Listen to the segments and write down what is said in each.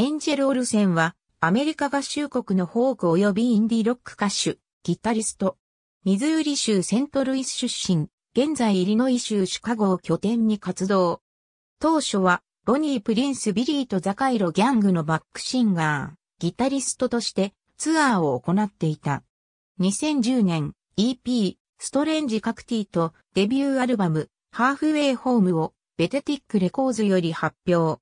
エンジェル・オルセンは、アメリカ合衆国のフォーク及びインディロック歌手、ギタリスト。ミズーリ州セントルイス出身、現在イリノイ州シカゴを拠点に活動。当初は、ボニー・プリンス・ビリーとザカイロ・ギャングのバックシンガー、ギタリストとしてツアーを行っていた。2010年、EP、ストレンジ・カクティとデビューアルバム、ハーフウェイ・ホームをベテティック・レコーズより発表。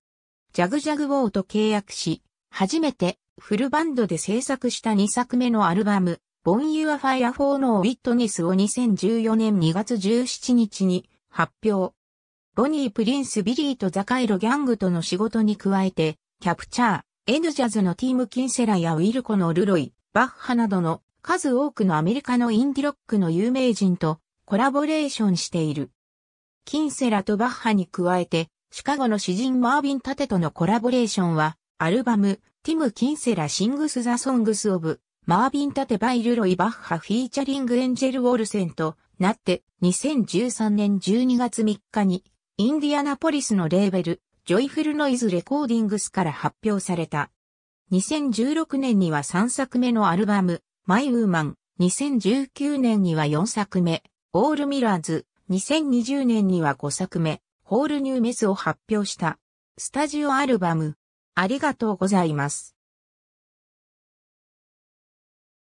ジャグジャグウォーと契約し、初めてフルバンドで制作した2作目のアルバム、ボン・ユア・ファイア・フォー・ノー・ウィットネスを2014年2月17日に発表。ボニー・プリンス・ビリーとザカイロ・ギャングとの仕事に加えて、キャプチャー、エヌジャズのティーム・キンセラやウィルコのルロイ、バッハなどの数多くのアメリカのインディロックの有名人とコラボレーションしている。キンセラとバッハに加えて、シカゴの詩人マービン・タテとのコラボレーションは、アルバム、ティム・キンセラ・シングス・ザ・ソングス・オブ、マービン・タテ・バイ・ルロイ・バッハ・フィーチャリング・エンジェル・ウォルセンとなって、2013年12月3日に、インディアナポリスのレーベル、ジョイフル・ノイズ・レコーディングスから発表された。2016年には3作目のアルバム、マイ・ウーマン、2019年には4作目、オール・ミラーズ、2020年には5作目、ホールニューメスを発表した。スタジオアルバム。ありがとうございます。